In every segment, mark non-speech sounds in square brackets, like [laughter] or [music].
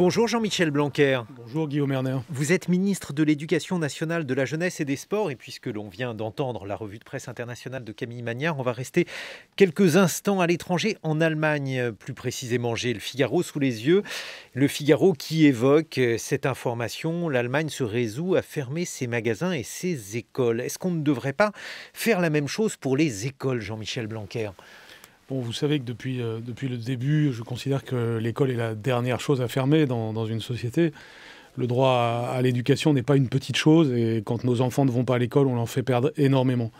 Bonjour Jean-Michel Blanquer. Bonjour Guillaume Erner. Vous êtes ministre de l'Éducation nationale, de la jeunesse et des sports. Et puisque l'on vient d'entendre la revue de presse internationale de Camille Magnard, on va rester quelques instants à l'étranger, en Allemagne plus précisément. J'ai le Figaro sous les yeux. Le Figaro qui évoque euh, cette information. L'Allemagne se résout à fermer ses magasins et ses écoles. Est-ce qu'on ne devrait pas faire la même chose pour les écoles, Jean-Michel Blanquer vous savez que euh, depuis, le début, je considère que l'école est la dernière chose à fermer dans, une société. Le droit à, l'éducation n'est pas une petite chose et quand nos enfants ne vont pas à l'école, on leur fait perdre énormément.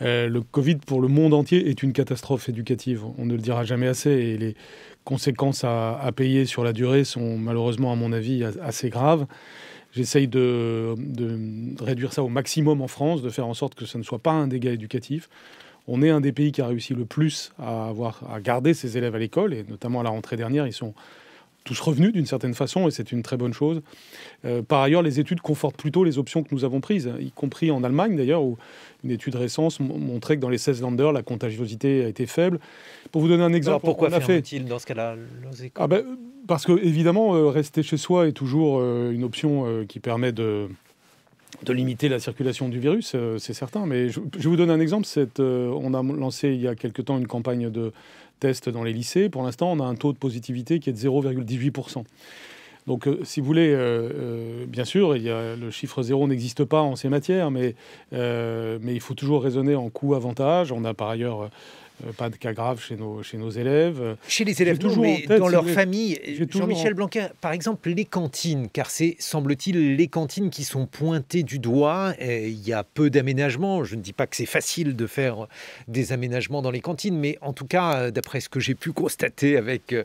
Euh, le Covid pour le monde entier est une catastrophe éducative. On ne le dira jamais assez. Et les conséquences à, payer sur la durée sont malheureusement, à mon avis, assez graves. J'essaye de, de réduire ça au maximum en France, de faire en sorte que ça ne soit pas un dégât éducatif on est un des pays qui a réussi le plus à, avoir, à garder ses élèves à l'école, et notamment à la rentrée dernière, ils sont tous revenus d'une certaine façon, et c'est une très bonne chose. Euh, par ailleurs, les études confortent plutôt les options que nous avons prises, y compris en Allemagne d'ailleurs, où une étude récente montrait que dans les 16 landers, la contagiosité a été faible. Pour vous donner un exemple, pourquoi on fait... il dans ce cas-là e ah, ben, Parce que évidemment, euh, rester chez soi est toujours euh, une option qui permet de de limiter la circulation du virus, euh, c'est certain. Mais je, vous donne un exemple. Euh, on a lancé il y a quelque temps une campagne de tests dans les lycées. Pour l'instant, on a un taux de positivité qui est de 0,18%. Donc, euh, si vous voulez, bien sûr, le chiffre zéro n'existe pas en ces matières, mais, mais il faut toujours raisonner en coût-avantage. On a par ailleurs euh, pas de cas graves chez nos, chez nos élèves. Chez les élèves, toujours mais dans leur famille. Jean-Michel Blanquin, par exemple, les cantines, car c'est, semble-t-il, les cantines qui sont pointées du doigt. Il y a peu d'aménagements. Je ne dis pas que c'est facile de faire des aménagements dans les cantines, mais en tout cas, euh, d'après ce que j'ai pu [laughs] constater avec euh,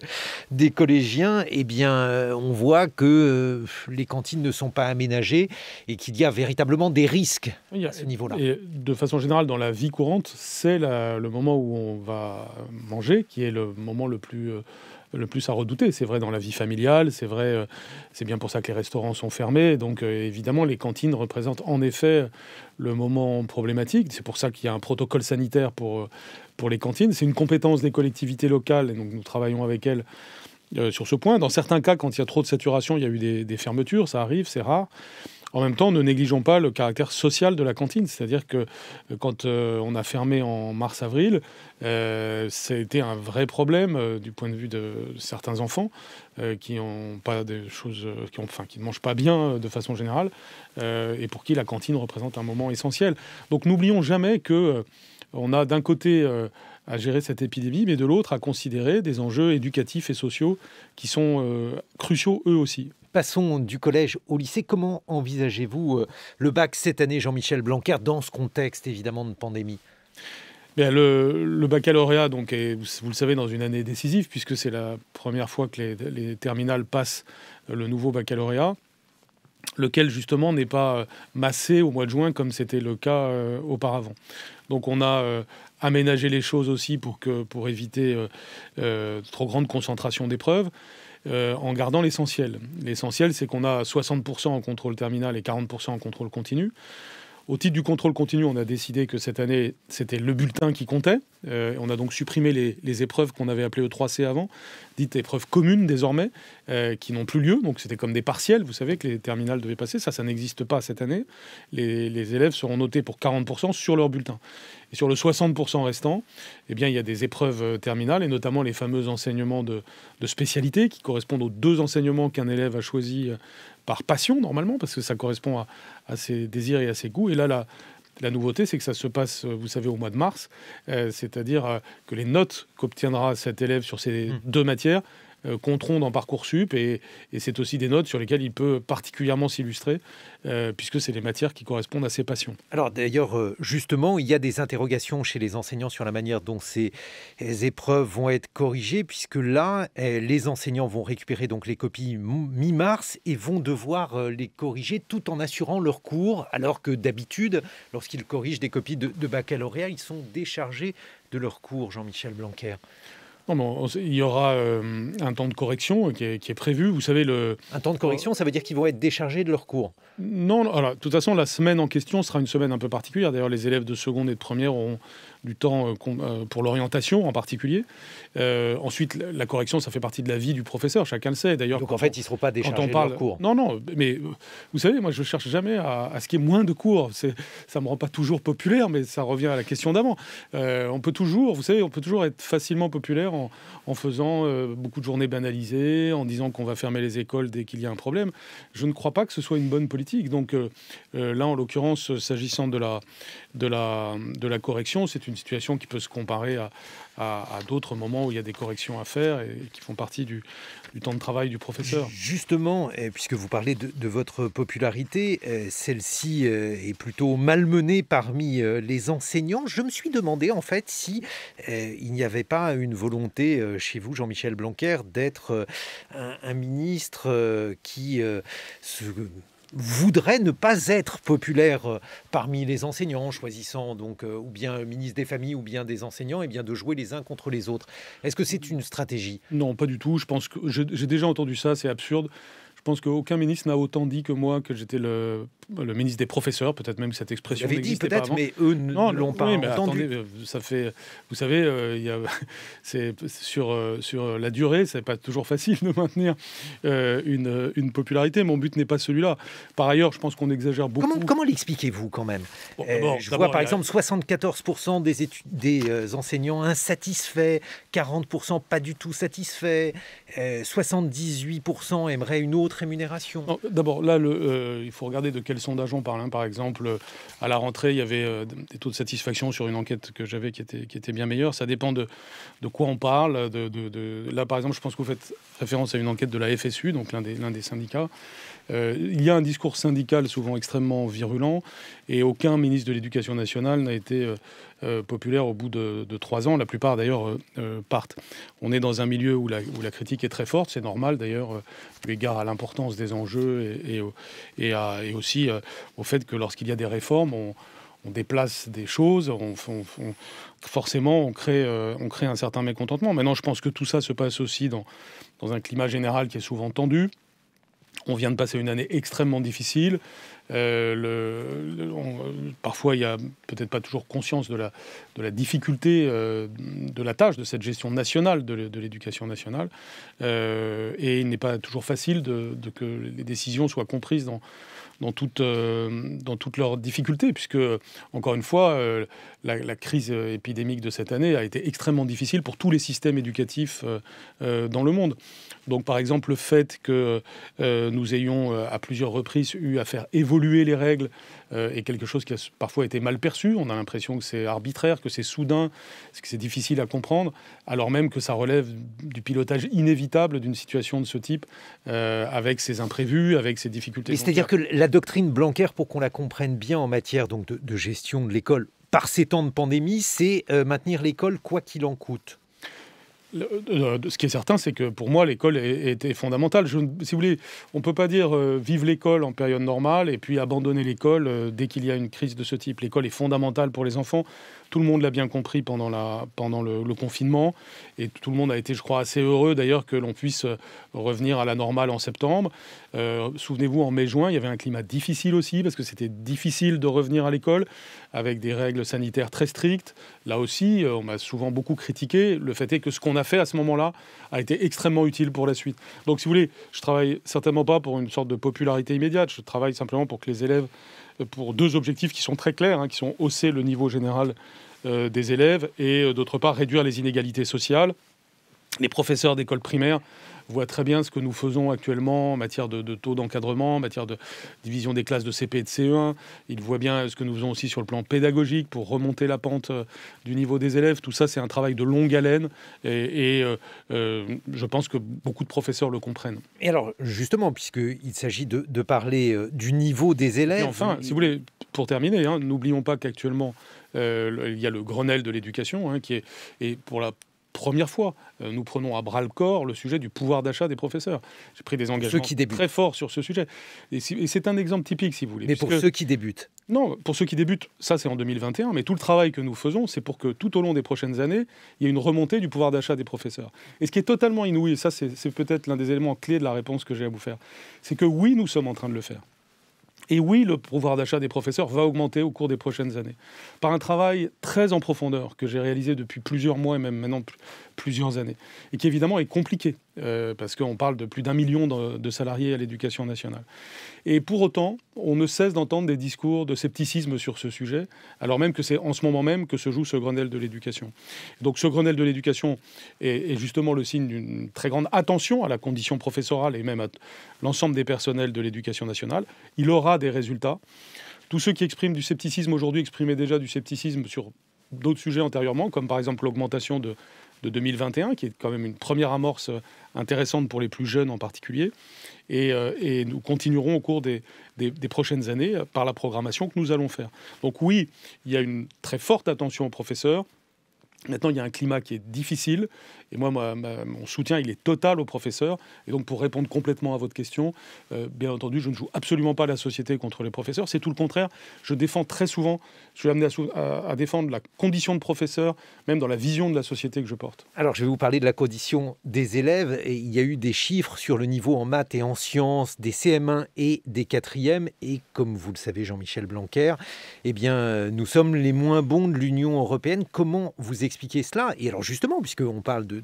des collégiens, eh bien, on voit que les cantines ne sont pas aménagées et qu'il y a véritablement des risques à ce niveau-là. de façon générale, dans la vie courante, c'est le moment où on va manger, qui est le moment le plus, euh, le plus à redouter. C'est vrai dans la vie familiale, c'est vrai, euh, c'est bien pour ça que les restaurants sont fermés. Donc euh, évidemment, les cantines représentent en effet le moment problématique. C'est pour ça qu'il y a un protocole sanitaire pour, pour les cantines. C'est une compétence des collectivités locales, et donc nous travaillons avec elles. sur ce point. Dans certains cas, quand il y a trop de saturation, il y a eu des fermetures, ça arrive, c'est rare. En même temps, ne négligeons pas le caractère social de la cantine. C'est-à-dire que euh, quand euh, on a fermé en mars-avril, euh, a été un vrai problème euh, du point de vue de certains enfants qui ont pas des choses, qui ont, enfin, qui ne mangent pas bien de façon générale, et pour qui la cantine représente un moment essentiel. Donc, n'oublions jamais que on a d'un côté à gérer cette épidémie, mais de l'autre à considérer des enjeux éducatifs et sociaux qui sont cruciaux eux aussi. Passons du collège au lycée. Comment envisagez-vous euh, le bac cette année, Jean-Michel Blanquer, dans ce contexte évidemment de pandémie le, baccalauréat, donc, est, vous le savez, dans une année décisive, puisque c'est la première fois que les, terminales passent le nouveau baccalauréat, lequel justement n'est pas euh, massé au mois de juin comme c'était le cas euh, auparavant. Donc on a aménagé les choses aussi pour, éviter trop grande concentration d'épreuves. Euh, en gardant l'essentiel. L'essentiel, c'est qu'on a 60% en contrôle terminal et 40% en contrôle continu. Au titre du contrôle continu, on a décidé que cette année, c'était le bulletin qui comptait. Euh, on a donc supprimé les, épreuves qu'on avait appelées E3C avant, dites épreuves communes désormais, euh, qui n'ont plus lieu. Donc c'était comme des partiels, vous savez, que les terminales devaient passer. Ça, ça n'existe pas cette année. Les, élèves seront notés pour 40% sur leur bulletin. Et sur le 60% restant, eh bien, il y a des épreuves euh, terminales, et notamment les fameux enseignements de, de spécialité, qui correspondent aux deux enseignements qu'un élève a choisi par passion normalement, parce que ça correspond à, ses désirs et à ses goûts. Et là, la, nouveauté, c'est que ça se passe, euh, vous savez, au mois de mars, euh, c'est-à-dire euh, que les notes qu'obtiendra cet élève sur ces mmh. deux matières euh, qu'on trompe dans Parcoursup et, et c'est aussi des notes sur lesquelles il peut particulièrement s'illustrer euh, puisque c'est les matières qui correspondent à ses passions. Alors d'ailleurs, euh, justement, il y a des interrogations chez les enseignants sur la manière dont ces épreuves vont être corrigées puisque là, eh, les enseignants vont récupérer donc les copies mi-mars et vont devoir les corriger tout en assurant leur cours alors que d'habitude, lorsqu'ils corrigent des copies de, de baccalauréat, ils sont déchargés de leur cours, Jean-Michel Blanquer il y aura euh, un temps de correction qui est, prévu. Vous savez, le... Un temps de correction, ça veut dire qu'ils vont être déchargés de leur cours Non, alors, de toute façon, la semaine en question sera une semaine un peu particulière. D'ailleurs, les élèves de seconde et de première auront du temps euh, euh, pour l'orientation en particulier. Euh, ensuite, la correction, ça fait partie de la vie du professeur, chacun le sait. D'ailleurs, donc en fait, ils ne seront pas déchargés quand cours. Non, non, mais vous savez, moi, je ne cherche jamais à, ce qu'il y ait moins de cours. C'est, ça me rend pas toujours populaire, mais ça revient à la question d'avant. on peut toujours, vous savez, on peut toujours être facilement populaire en, faisant beaucoup de journées banalisées, en disant qu'on va fermer les écoles dès qu'il y a un problème. Je ne crois pas que ce soit une bonne politique. Donc là, en l'occurrence, s'agissant de la, de la, de la correction, c'est une situation qui peut se comparer à, d'autres moments où il y a des corrections à faire et, qui font partie du, temps de travail du professeur. Justement, puisque vous parlez de, votre popularité, euh, celle-ci euh, est plutôt malmenée parmi euh, les enseignants. Je me suis demandé en fait si il n'y avait pas une volonté chez vous, Jean-Michel Blanquer, d'être un, un, ministre qui se voudrait ne pas être populaire euh, parmi les enseignants, choisissant donc euh, ou bien ministre des familles ou bien des enseignants, et eh bien de jouer les uns contre les autres. Est-ce que c'est une stratégie Non, pas du tout. Je pense que j'ai déjà entendu ça, c'est absurde pense qu'aucun ministre n'a autant dit que moi que j'étais le, ministre des professeurs, peut-être même cette expression n'existait pas être mais eux ne l'ont pas euh, ça fait, vous savez, euh, il y [laughs] c'est, sur, euh, sur la durée, c'est pas toujours facile de maintenir une, une, popularité. Mon but n'est pas celui-là. Par ailleurs, je pense qu'on exagère beaucoup. Comment, l'expliquez-vous quand même Je vois par exemple 74% des, des enseignants insatisfaits, 40% pas du tout satisfaits, 78% aimeraient une autre D'abord, là, le, euh, il faut regarder de quel sondage on parle. Hein. Par exemple, euh, à la rentrée, il y avait euh, des taux de satisfaction sur une enquête que j'avais qui était, qui était bien meilleure. Ça dépend de, quoi on parle. De, Là, par exemple, je pense que vous faites référence à une enquête de la FSU, donc l'un des syndicats. Euh, il y a un discours syndical souvent extrêmement virulent et aucun ministre de l'Éducation nationale n'a été euh, euh, populaire au bout de, trois ans. La plupart d'ailleurs partent. On est dans un milieu où la, critique est très forte, c'est normal d'ailleurs, vu égard à l'importance des enjeux et, aussi au fait que lorsqu'il y a des réformes, on, déplace des choses, forcément on crée, un certain mécontentement. Maintenant, je pense que tout ça se passe aussi dans un climat général qui est souvent tendu. On vient de passer une année extrêmement difficile. Euh, parfois, il n'y a peut-être pas toujours conscience de la, difficulté euh, de la tâche, de cette gestion nationale de, l'éducation nationale. Euh, et il n'est pas toujours facile de que les décisions soient comprises dans, dans, toute, euh, dans toutes leurs difficultés, puisque, encore une fois, euh, la, crise épidémique de cette année a été extrêmement difficile pour tous les systèmes éducatifs euh, dans le monde. Donc, par exemple, le fait que nous ayons à plusieurs reprises eu à faire évoluer les règles et euh, quelque chose qui a parfois été mal perçu. On a l'impression que c'est arbitraire, que c'est soudain, que c'est difficile à comprendre, alors même que ça relève du pilotage inévitable d'une situation de ce type, euh, avec ses imprévus, avec ses difficultés. C'est-à-dire que la doctrine Blanquer, pour qu'on la comprenne bien en matière donc, de, gestion de l'école, par ces temps de pandémie, c'est euh, maintenir l'école quoi qu'il en coûte. Euh, euh, ce qui est certain, c'est que pour moi, l'école était fondamentale. Je, si vous voulez, on ne peut pas dire vivre euh, vive l'école en période normale et puis abandonner l'école dès qu'il y a une crise de ce type. L'école est fondamentale pour les enfants. Tout le monde l'a bien compris pendant, la, pendant le, confinement. Et tout le monde a été, je crois, assez heureux d'ailleurs que l'on puisse revenir à la normale en septembre. Souvenez-vous, en mai-juin, il y avait un climat difficile aussi, parce que c'était difficile de revenir à l'école, avec des règles sanitaires très strictes. Là aussi, on m'a souvent beaucoup critiqué. Le fait est que ce qu'on a fait à ce moment-là a été extrêmement utile pour la suite. Donc, si vous voulez, je travaille certainement pas pour une sorte de popularité immédiate. Je travaille simplement pour que les élèves, euh, pour deux objectifs qui sont très clairs, hein, qui sont hausser le niveau général euh, des élèves et euh, d'autre part réduire les inégalités sociales. Les professeurs d'école primaire voit très bien ce que nous faisons actuellement en matière de, taux d'encadrement, en matière de division des classes de CP et de CE1. Il voit bien ce que nous faisons aussi sur le plan pédagogique pour remonter la pente euh, du niveau des élèves. Tout ça, c'est un travail de longue haleine et, euh, euh, je pense que beaucoup de professeurs le comprennent. Et alors, justement, puisqu'il s'agit de, parler du niveau des élèves. Et enfin, si vous voulez, pour terminer, hein, n'oublions pas qu'actuellement, il y a le Grenelle de l'éducation, hein, qui est, et pour la première fois, euh, nous prenons à bras le corps le sujet du pouvoir d'achat des professeurs. J'ai pris des engagements très forts sur ce sujet. Et, c'est un exemple typique, si vous voulez. Mais pour ceux qui débutent Non, pour ceux qui débutent, ça c'est en 2021, mais tout le travail que nous faisons, c'est pour que tout au long des prochaines années, il y ait une remontée du pouvoir d'achat des professeurs. Et ce qui est totalement inouï, et ça c'est peut-être l'un des éléments clés de la réponse que j'ai à vous faire, c'est que oui, nous sommes en train de le faire. Et oui, le pouvoir d'achat des professeurs va augmenter au cours des prochaines années. Par un travail très en profondeur que j'ai réalisé depuis plusieurs mois et même maintenant plusieurs années et qui évidemment est compliqué euh, parce qu'on parle de plus d'un million de, salariés à l'éducation nationale. Et pour autant, on ne cesse d'entendre des discours de scepticisme sur ce sujet, alors même que c'est en ce moment même que se joue ce Grenelle de l'éducation. Donc ce Grenelle de l'éducation est, est, justement le signe d'une très grande attention à la condition professorale et même à l'ensemble des personnels de l'éducation nationale. Il aura des résultats. Tous ceux qui expriment du scepticisme aujourd'hui exprimaient déjà du scepticisme sur d'autres sujets antérieurement, comme par exemple l'augmentation de de 2021, qui est quand même une première amorce euh, intéressante pour les plus jeunes en particulier. Et, euh, nous continuerons au cours des, prochaines années euh, par la programmation que nous allons faire. Donc oui, il y a une très forte attention aux professeurs, Maintenant, il y a un climat qui est difficile. Et moi, mon soutien, il est total aux professeurs. Et donc, pour répondre complètement à votre question, euh, bien entendu, je ne joue absolument pas la société contre les professeurs. C'est tout le contraire. Je défends très souvent, je suis amené à, défendre la condition de professeur, même dans la vision de la société que je porte. Alors, je vais vous parler de la condition des élèves. Et il y a eu des chiffres sur le niveau en maths et en sciences des CM1 et des 4e. Et comme vous le savez, Jean-Michel Blanquer, eh bien, euh, nous sommes les moins bons de l'Union européenne. Comment vous expliquez cela Et alors justement, puisqu'on parle de,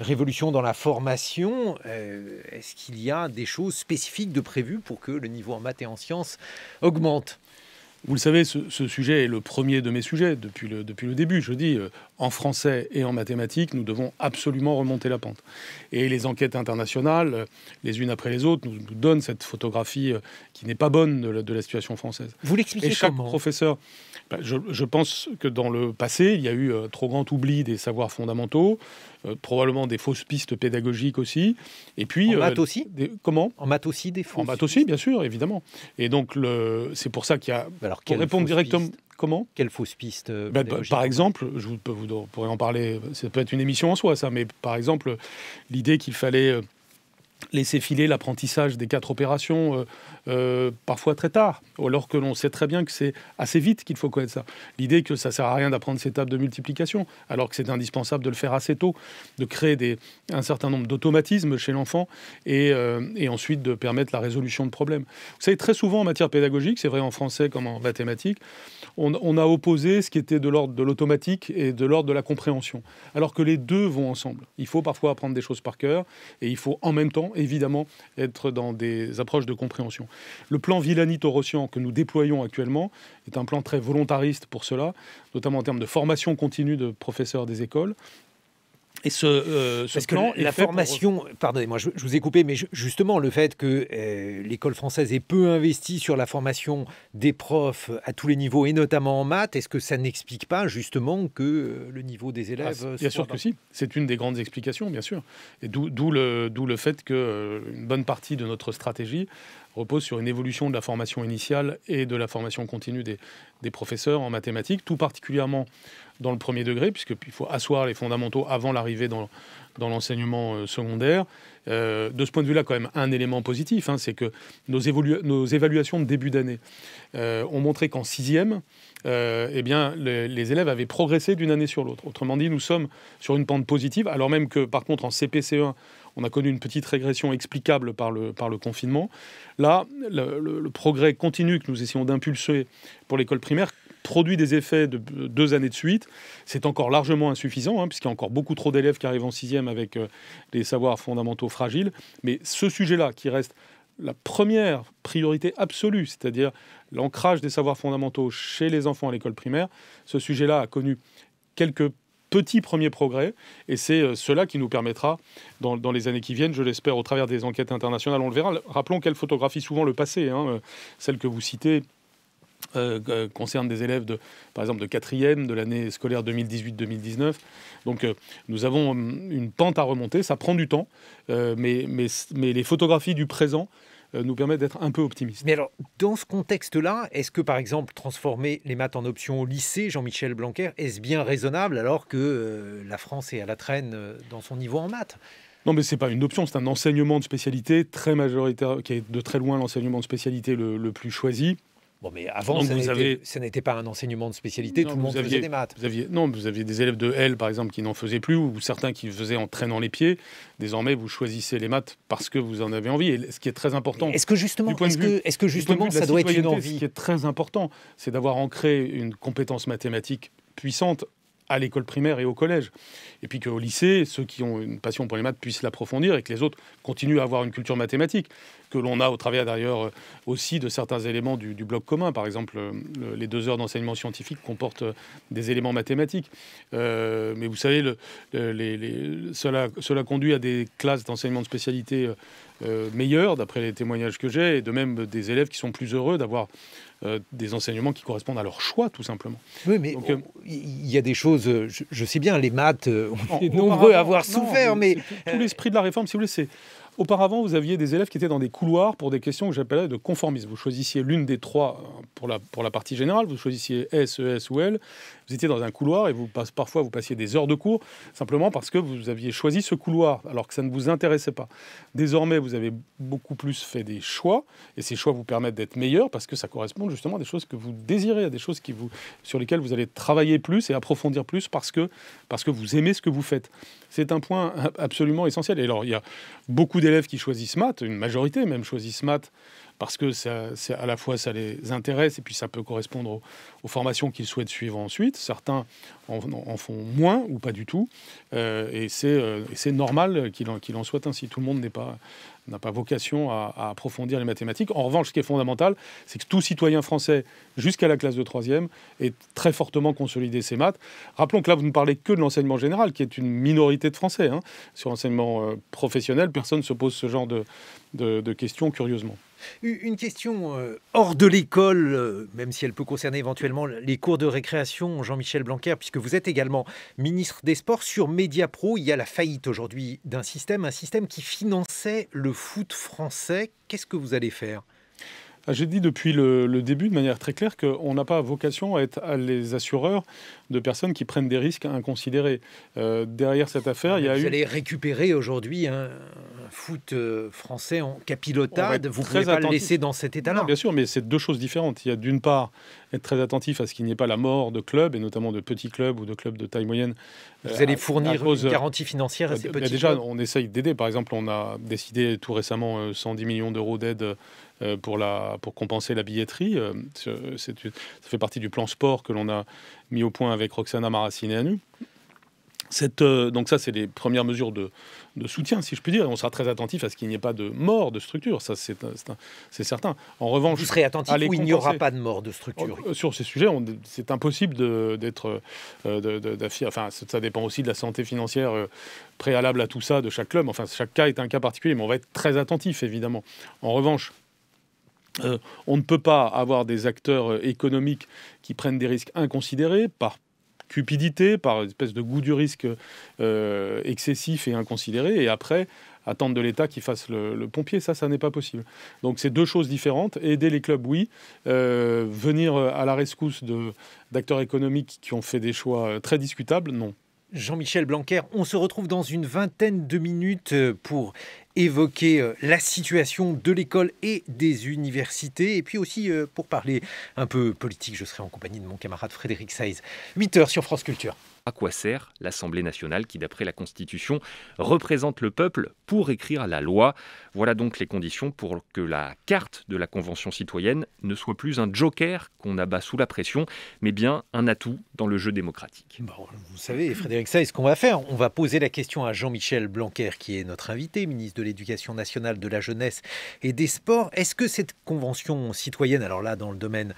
révolution dans la formation, euh, est-ce qu'il y a des choses spécifiques de prévues pour que le niveau en maths et en sciences augmente vous le savez, ce, sujet est le premier de mes sujets depuis le, depuis le début. Je dis, euh, en français et en mathématiques, nous devons absolument remonter la pente. Et les enquêtes internationales, euh, les unes après les autres, nous, donnent cette photographie euh, qui n'est pas bonne de la, situation française. Vous l'expliquez chaque professeur, bah, je, pense que dans le passé, il y a eu trop grand oubli des savoirs fondamentaux. Euh, probablement des fausses pistes pédagogiques aussi. Et puis, en euh, maths aussi Comment En maths aussi des fausses En maths aussi, bien sûr, évidemment. Et donc, c'est pour ça qu'il y a... Alors, pour répondre directement... Comment Quelles fausses pistes euh, ben, Par exemple, je pourrais vous en parler, ça peut être une émission en soi, ça, mais par exemple, l'idée qu'il fallait laisser filer l'apprentissage des quatre opérations, euh, euh, parfois très tard, alors que l'on sait très bien que c'est assez vite qu'il faut connaître ça. L'idée que ça sert à rien d'apprendre ces tables de multiplication, alors que c'est indispensable de le faire assez tôt, de créer des, un certain nombre d'automatismes chez l'enfant euh, et, ensuite de permettre la résolution de problèmes. Vous savez, très souvent en matière pédagogique, c'est vrai en français comme en mathématiques, on, on a opposé ce qui était de l'ordre de l'automatique et de l'ordre de la compréhension, alors que les deux vont ensemble. Il faut parfois apprendre des choses par cœur et il faut en même temps évidemment être dans des approches de compréhension. Le plan Villani-Torossian que nous déployons actuellement est un plan très volontariste pour cela, notamment en termes de formation continue de professeurs des écoles, et ce, euh, ce Parce que la formation, pardonnez-moi, je, vous ai coupé, mais justement le fait que euh, l'école française est peu investie sur la formation des profs à tous les niveaux et notamment en maths, est-ce que ça n'explique pas justement que euh, le niveau des élèves ah, Bien sûr que si, c'est une des grandes explications, bien sûr. Et d'où le, le fait que une bonne partie de notre stratégie repose sur une évolution de la formation initiale et de la formation continue des, des professeurs en mathématiques, tout particulièrement dans le premier degré, puisqu'il faut asseoir les fondamentaux avant l'arrivée dans, dans l'enseignement euh, secondaire. Euh, de ce point de vue-là, quand même, un élément positif, hein, c'est que nos, nos, évaluations de début d'année euh, ont montré qu'en sixième, eh bien, les, élèves avaient progressé d'une année sur l'autre. Autrement dit, nous sommes sur une pente positive, alors même que, par contre, en CPCE, 1 on a connu une petite régression explicable par le, par le confinement. Là, le, le progrès continu que nous essayons d'impulser pour l'école primaire produit des effets de deux années de suite. C'est encore largement insuffisant, hein, puisqu'il y a encore beaucoup trop d'élèves qui arrivent en sixième avec des euh, savoirs fondamentaux fragiles. Mais ce sujet-là, qui reste la première priorité absolue, c'est-à-dire l'ancrage des savoirs fondamentaux chez les enfants à l'école primaire, ce sujet-là a connu quelques petits premiers progrès. Et c'est euh, cela qui nous permettra, dans, les années qui viennent, je l'espère, au travers des enquêtes internationales, on le verra. Rappelons qu'elle photographie souvent le passé, hein, euh, celle que vous citez euh, euh, concerne des élèves de, par exemple, de 4e de l'année scolaire 2018-2019. Donc, euh, nous avons hum, une pente à remonter. Ça prend du temps, mais, mais, mais les photographies du présent nous permettent d'être un peu optimistes. Mais alors, dans ce contexte-là, est-ce que, par exemple, transformer les maths en option au lycée, Jean-Michel Blanquer, est-ce bien raisonnable alors que la France est à la traîne dans son niveau en maths non, mais ce n'est pas une option, c'est un enseignement de spécialité très majoritaire, qui est de très loin l'enseignement de spécialité le plus choisi. Bon, mais avant, ça n'était pas un enseignement de spécialité, tout le monde faisait des maths. Vous aviez, non, vous aviez des élèves de L, par exemple, qui n'en faisaient plus, ou certains qui faisaient en traînant les pieds. Désormais, vous choisissez les maths parce que vous en avez envie, et ce qui est très important. Est-ce que justement, que, justement ça doit être une envie Ce qui est très important, c'est d'avoir ancré une compétence mathématique puissante à l'école primaire et au collège. Et puis qu'au lycée, ceux qui ont une passion pour les maths puissent l'approfondir et que les autres continuent à avoir une culture mathématique, que l'on a au travers d'ailleurs euh, aussi de certains éléments du, bloc commun. Par exemple, euh, les deux heures d'enseignement scientifique comportent euh, des éléments mathématiques. mais vous savez, cela, cela conduit à des classes d'enseignement de spécialité euh, d'après les témoignages que j'ai, et de même des élèves qui sont plus heureux d'avoir euh, des enseignements qui correspondent à leur choix, tout simplement. Oui, mais euh, il y a des choses, je, sais bien, les maths, euh, on est nombreux à avoir souffert, mais... Tout l'esprit de la réforme, si vous voulez, c'est... Auparavant, vous aviez des élèves qui étaient dans des couloirs pour des questions que j'appelais de conformisme. Vous choisissiez l'une des trois pour la, pour la partie générale, vous choisissiez S, ES ou L, vous étiez dans un couloir et vous parfois vous passiez des heures de cours simplement parce que vous aviez choisi ce couloir alors que ça ne vous intéressait pas. Désormais, vous avez beaucoup plus fait des choix et ces choix vous permettent d'être meilleur parce que ça correspond justement à des choses que vous désirez, à des choses qui vous, sur lesquelles vous allez travailler plus et approfondir plus parce que, parce que vous aimez ce que vous faites. C'est un point absolument essentiel. Et alors, il y a beaucoup d'élèves qui choisissent maths, une majorité même choisissent maths parce que ça, à la fois ça les intéresse et puis ça peut correspondre aux, formations qu'ils souhaitent suivre ensuite. Certains en, font moins ou pas du tout, euh, euh, et c'est normal qu'il en, en soit ainsi. Tout le monde n'est n'a pas vocation à, approfondir les mathématiques. En revanche, ce qui est fondamental, c'est que tout citoyen français, jusqu'à la classe de troisième, est très fortement consolidé ses maths. Rappelons que là, vous ne parlez que de l'enseignement général, qui est une minorité de Français. Hein. Sur l'enseignement euh, professionnel, personne ne se pose ce genre de questions, curieusement. Une question euh, hors de l'école, euh, même si elle peut concerner éventuellement les cours de récréation, Jean-Michel Blanquer, puisque vous êtes également ministre des Sports. Sur Mediapro, il y a la faillite aujourd'hui d'un système, un système qui finançait le foot français. Qu'est-ce que vous allez faire ah, j'ai dit depuis le, début de manière très claire qu'on n'a pas vocation à être les assureurs de personnes qui prennent des risques inconsidérés. Euh, derrière cette affaire, il y a eu... Vous allez récupérer aujourd'hui un, foot euh, français en capilotade. Vous pouvez pas le laisser dans cet état-là. Bien sûr, mais c'est deux choses différentes. Il y a d'une part être très attentif à ce qu'il n'y ait pas la mort de clubs, et notamment de petits clubs ou de clubs de taille moyenne. Vous allez euh, fournir une garantie financière à ces petits clubs Déjà, on essaye d'aider. Par exemple, on a décidé tout récemment 110 millions d'euros d'aide euh, pour, la, pour compenser la billetterie. Euh, ça fait partie du plan sport que l'on a mis au point avec Roxana Maracineanu. Cette, euh, donc ça, c'est les premières mesures de, de, soutien, si je puis dire. On sera très attentif à ce qu'il n'y ait pas de mort de structure, ça c'est certain. En revanche, vous serez attentif où il n'y aura pas de mort de structure. Sur ces sujets, c'est impossible d'être, enfin, ça dépend aussi de la santé financière préalable à tout ça de chaque club. Enfin, chaque cas est un cas particulier, mais on va être très attentif évidemment. En revanche, euh, on ne peut pas avoir des acteurs euh, économiques qui prennent des risques inconsidérés par cupidité, par une espèce de goût du risque euh, excessif et inconsidéré, et après attendre de l'État qu'il fasse le, pompier, ça, ça n'est pas possible. Donc c'est deux choses différentes. Aider les clubs, oui. venir à la rescousse d'acteurs économiques qui ont fait des choix très discutables, non. Jean-Michel Blanquer, on se retrouve dans une vingtaine de minutes euh, pour évoquer euh, la situation de l'école et des universités, et puis aussi euh, pour parler un peu politique, je serai en compagnie de mon camarade Frédéric Seize. 8h sur France Culture. À quoi sert l'Assemblée nationale qui, d'après la Constitution, représente le peuple pour écrire la loi voilà donc les conditions pour que la carte de la Convention citoyenne ne soit plus un joker qu'on abat sous la pression, mais bien un atout dans le jeu démocratique. Bon, vous savez, Frédéric ça est ce qu'on va faire, on va poser la question à Jean-Michel Blanquer, qui est notre invité, ministre de l'Éducation nationale, de la jeunesse et des sports. Est-ce que cette Convention citoyenne, alors là, dans le domaine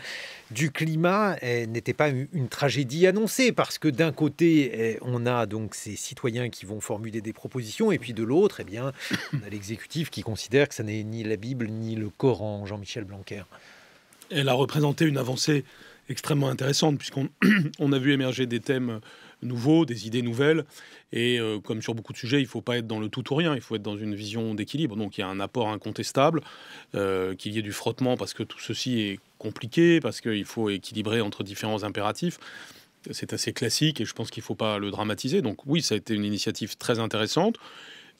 du climat, eh, n'était pas une tragédie annoncée Parce que d'un côté, eh, on a donc ces citoyens qui vont formuler des propositions, et puis de l'autre, eh bien, on a l'exécutif qui considère que ça n'est ni la Bible ni le Coran, Jean-Michel Blanquer. Elle a représenté une avancée extrêmement intéressante, puisqu'on [clears throat] on a vu émerger des thèmes nouveaux, des idées nouvelles. Et euh, comme sur beaucoup de sujets, il ne faut pas être dans le tout ou rien, il faut être dans une vision d'équilibre. Donc il y a un apport incontestable, euh, qu'il y ait du frottement, parce que tout ceci est compliqué, parce qu'il faut équilibrer entre différents impératifs. C'est assez classique et je pense qu'il ne faut pas le dramatiser. Donc oui, ça a été une initiative très intéressante.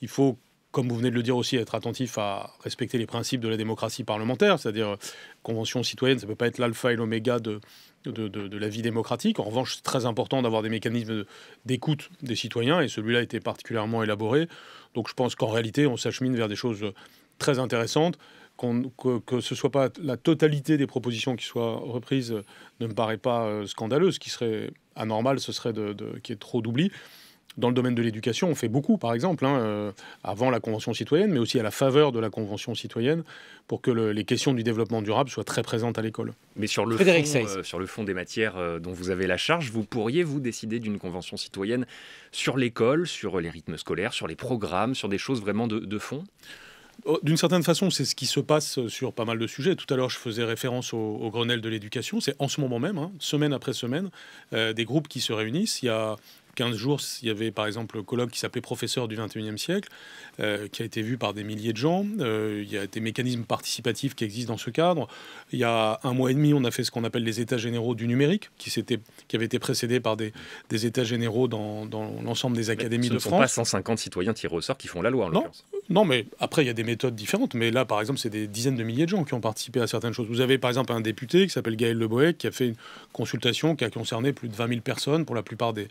Il faut comme vous venez de le dire aussi, être attentif à respecter les principes de la démocratie parlementaire, c'est-à-dire euh, convention citoyenne, ça ne peut pas être l'alpha et l'oméga de, la vie démocratique. En revanche, c'est très important d'avoir des mécanismes d'écoute des citoyens, et celui-là a été particulièrement élaboré. Donc je pense qu'en réalité, on s'achemine vers des choses très intéressantes. que, ce ne soit pas la totalité des propositions qui soient reprises ne me paraît pas euh, scandaleuse. Ce qui serait anormal, ce serait de, qu'il y ait trop d'oubli. Dans le domaine de l'éducation, on fait beaucoup, par exemple, hein, euh, avant la Convention citoyenne, mais aussi à la faveur de la Convention citoyenne, pour que les questions du développement durable soient très présentes à l'école. Mais sur le, fond, euh, sur le fond des matières euh, dont vous avez la charge, vous pourriez vous décider d'une Convention citoyenne sur l'école, sur les rythmes scolaires, sur les programmes, sur des choses vraiment de, fond oh, d'une certaine façon, c'est ce qui se passe sur pas mal de sujets. Tout à l'heure, je faisais référence au, Grenelle de l'éducation. C'est en ce moment même, hein, semaine après semaine, des groupes qui se réunissent. Il y a 15 jours, il y avait par exemple le colloque qui s'appelait Professeur du 21e siècle, euh, qui a été vu par des milliers de gens. Euh, il y a des mécanismes participatifs qui existent dans ce cadre. Il y a un mois et demi, on a fait ce qu'on appelle les états généraux du numérique, qui, qui avaient été précédé par des, des états généraux dans, dans l'ensemble des académies de France. Ce ne sont pas 150 citoyens qui ressortent, qui font la loi en non, non, mais après, il y a des méthodes différentes. Mais là, par exemple, c'est des dizaines de milliers de gens qui ont participé à certaines choses. Vous avez par exemple un député qui s'appelle Gaël Leboeck, qui a fait une consultation qui a concerné plus de 20 000 personnes pour la plupart des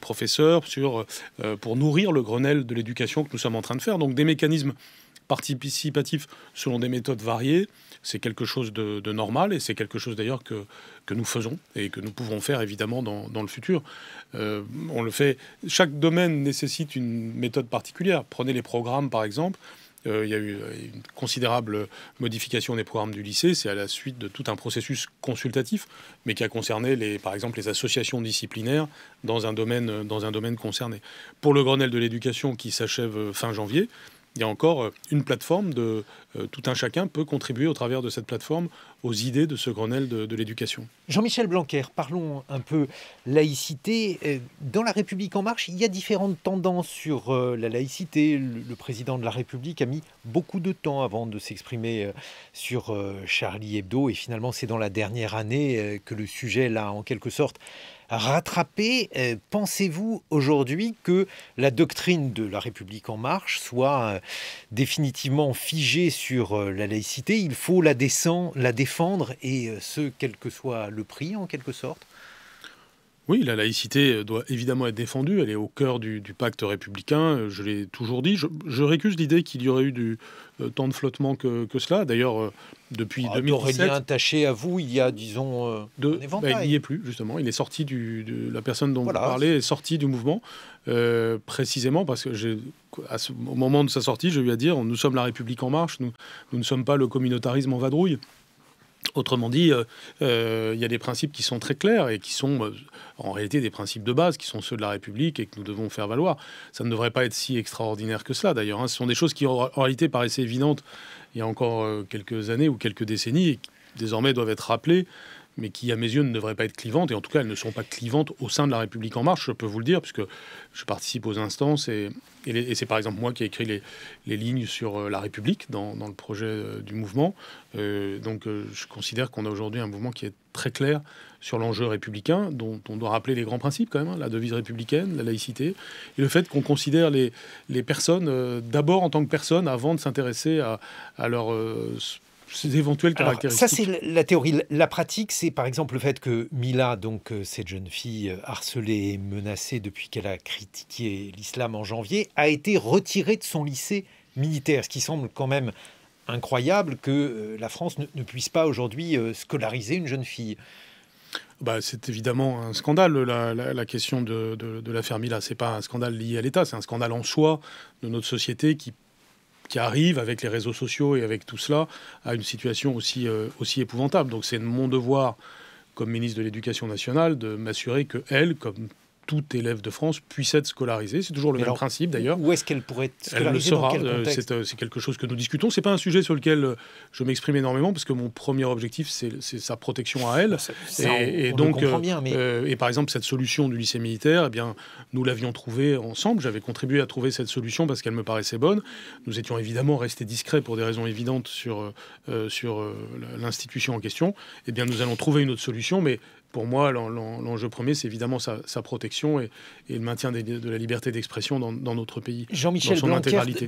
professeurs, sur, euh, pour nourrir le Grenelle de l'éducation que nous sommes en train de faire. Donc des mécanismes participatifs selon des méthodes variées, c'est quelque chose de, normal et c'est quelque chose d'ailleurs que, nous faisons et que nous pouvons faire évidemment dans, le futur. Euh, on le fait, chaque domaine nécessite une méthode particulière. Prenez les programmes par exemple. Euh, il y a eu euh, une considérable modification des programmes du lycée. C'est à la suite de tout un processus consultatif, mais qui a concerné, les, par exemple, les associations disciplinaires dans un domaine, euh, dans un domaine concerné. Pour le Grenelle de l'éducation qui s'achève fin janvier, il y a encore euh, une plateforme de euh, tout un chacun peut contribuer au travers de cette plateforme aux idées de ce Grenelle de, l'éducation. Jean-Michel Blanquer, parlons un peu laïcité. Euh, dans la République en marche, il y a différentes tendances sur la laïcité. Le, président de la République a mis beaucoup de temps avant de s'exprimer sur Charlie Hebdo et finalement c'est dans la dernière année que le sujet là en quelque sorte rattraper euh, Pensez-vous aujourd'hui que la doctrine de la République en marche soit euh, définitivement figée sur euh, la laïcité Il faut la, la défendre, et ce, quel que soit le prix, en quelque sorte oui, la laïcité euh, doit évidemment être défendue, elle est au cœur du, pacte républicain, euh, je l'ai toujours dit. Je, récuse l'idée qu'il y aurait eu du temps euh, tant de flottement que, cela. D'ailleurs, depuis 2007, 2017... Aurélien Taché, à vous, il y a, disons, de, un ben, il n'y est plus, justement. Il est sorti De, la personne dont vous parlez est sorti du mouvement, précisément parce que au moment de sa sortie, je lui ai dit, nous sommes la République en marche, nous ne sommes pas le communautarisme en vadrouille. Autrement dit, euh, euh, il y a des principes qui sont très clairs et qui sont euh, en réalité des principes de base, qui sont ceux de la République et que nous devons faire valoir. Ça ne devrait pas être si extraordinaire que cela d'ailleurs. Hein. Ce sont des choses qui en, en, réalité paraissaient évidentes il y a encore quelques années ou quelques décennies et qui désormais doivent être rappelées mais qui, à mes yeux, ne devraient pas être clivantes. Et en tout cas, elles ne sont pas clivantes au sein de la République en marche, je peux vous le dire, puisque je participe aux instances. Et, c'est par exemple moi qui ai écrit les, lignes sur euh, la République dans, le projet euh, du mouvement. Euh, donc je considère qu'on a aujourd'hui un mouvement qui est très clair sur l'enjeu républicain, dont on doit rappeler les grands principes quand même, hein, la devise républicaine, la laïcité, et le fait qu'on considère les, les personnes d'abord en tant que personnes avant de s'intéresser à, leur ces éventuelles caractéristiques. ça, c'est la, théorie. La pratique, c'est par exemple le fait que Mila, donc euh, cette jeune fille euh, harcelée et menacée depuis qu'elle a critiqué l'islam en janvier, a été retirée de son lycée militaire, ce qui semble quand même incroyable que euh, la France ne, puisse pas aujourd'hui scolariser une jeune fille. Bah, c'est évidemment un scandale, la, question de, de l'affaire Mila. Ce n'est pas un scandale lié à l'État, c'est un scandale en soi de notre société qui qui arrive avec les réseaux sociaux et avec tout cela à une situation aussi, euh, aussi épouvantable. Donc c'est mon devoir comme ministre de l'Éducation nationale de m'assurer que elle, comme tout élève de France puisse être scolarisé. C'est toujours le même principe d'ailleurs. Où est-ce qu'elle pourrait être scolarisée Elle le sera. Euh, euh, c'est quelque chose que nous discutons. C'est pas un sujet sur lequel euh, je m'exprime énormément parce que mon premier objectif c'est sa protection à elle. et, donc, bien, et par exemple cette solution du lycée militaire, eh bien nous l'avions trouvée ensemble. J'avais contribué à trouver cette solution parce qu'elle me paraissait bonne. Nous étions évidemment restés discrets pour des raisons évidentes sur sur l'institution en question. Eh bien nous allons trouver une autre solution, mais pour moi, l'enjeu premier, c'est évidemment sa, protection et, le maintien de la liberté d'expression dans, notre pays. Jean-Michel dans,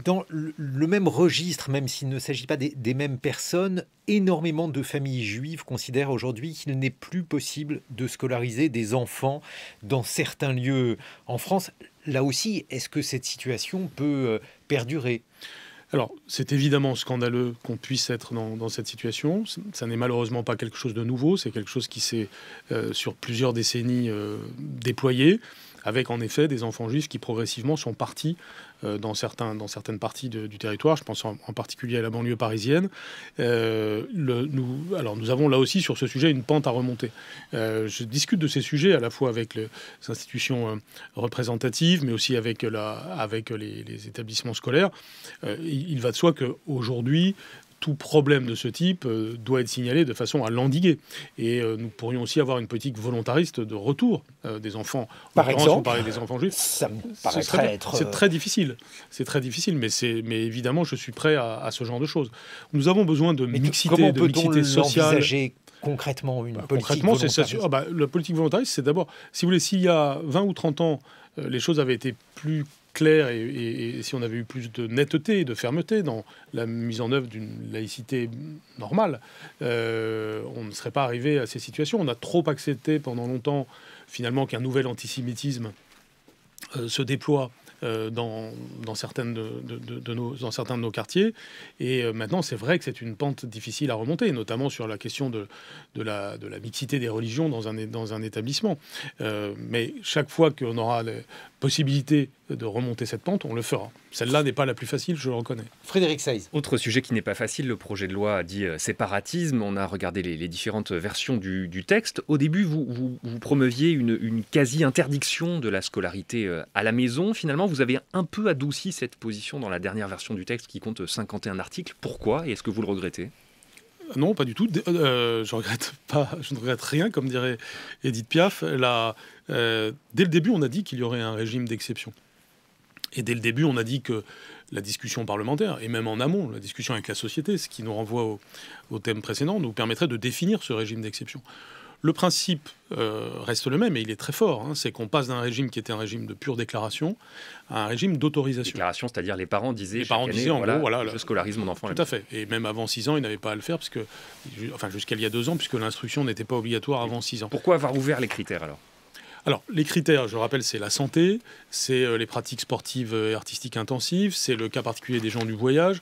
dans le même registre, même s'il ne s'agit pas des, des, mêmes personnes, énormément de familles juives considèrent aujourd'hui qu'il n'est plus possible de scolariser des enfants dans certains lieux en France. Là aussi, est-ce que cette situation peut euh, perdurer alors, c'est évidemment scandaleux qu'on puisse être dans, cette situation. Ça n'est malheureusement pas quelque chose de nouveau, c'est quelque chose qui s'est, euh, sur plusieurs décennies, euh, déployé avec en effet des enfants juifs qui progressivement sont partis euh, dans, certains, dans certaines parties du territoire. Je pense en, particulier à la banlieue parisienne. Euh, le, nous, alors nous avons là aussi sur ce sujet une pente à remonter. Euh, je discute de ces sujets à la fois avec les institutions représentatives, mais aussi avec, la, les établissements scolaires. il va de soi qu'aujourd'hui, tout problème de ce type euh, doit être signalé de façon à l'endiguer. Et euh, nous pourrions aussi avoir une politique volontariste de retour euh, des enfants. Par exemple, on des enfants juifs. Ça me paraîtrait être. C'est très difficile. C'est très difficile, mais, mais évidemment, je suis prêt à, ce genre de choses. Nous avons besoin de mais mixité, comment de mixité sociale. concrètement une bah, politique concrètement, volontariste ah, bah, La politique volontariste, c'est d'abord, si vous voulez, s'il y a 20 ou 30 ans, les choses avaient été plus clair et, si on avait eu plus de netteté et de fermeté dans la mise en œuvre d'une laïcité normale, euh, on ne serait pas arrivé à ces situations. On a trop accepté pendant longtemps finalement qu'un nouvel antisémitisme euh, se déploie euh, dans, certaines de, nos, dans certains de nos quartiers. Et maintenant, c'est vrai que c'est une pente difficile à remonter, notamment sur la question de, la, de la mixité des religions dans un, dans un établissement. mais chaque fois qu'on aura possibilité de remonter cette pente, on le fera. Celle-là n'est pas la plus facile, je le reconnais. Frédéric Seize. Autre sujet qui n'est pas facile, le projet de loi dit euh, séparatisme. On a regardé les, différentes versions du, texte. Au début, vous, vous, une, une quasi-interdiction de la scolarité euh, à la maison. Finalement, vous avez un peu adouci cette position dans la dernière version du texte qui compte 51 articles. Pourquoi Et est-ce que vous le regrettez non, pas du tout. Euh, euh, je regrette [laughs] pas, je ne regrette rien, comme dirait Edith Piaf. Euh, dès le début, on a dit qu'il y aurait un régime d'exception. Et dès le début, on a dit que la discussion parlementaire, et même en amont, la discussion avec la société, ce qui nous renvoie au thème précédent, nous permettrait de définir ce régime d'exception. Le principe euh, reste le même et il est très fort. Hein, c'est qu'on passe d'un régime qui était un régime de pure déclaration à un régime d'autorisation. Déclaration, c'est-à-dire les parents disaient. en voilà, gros, voilà. Je scolarise mon enfant. Tout à fait. Et même avant 6 ans, ils n'avaient pas à le faire, puisque enfin jusqu'à il y a 2 ans, puisque l'instruction n'était pas obligatoire avant 6 ans. Pourquoi avoir ouvert les critères alors alors, les critères, je rappelle, c'est la santé, c'est euh, les pratiques sportives euh, et artistiques intensives, c'est le cas particulier des gens du voyage,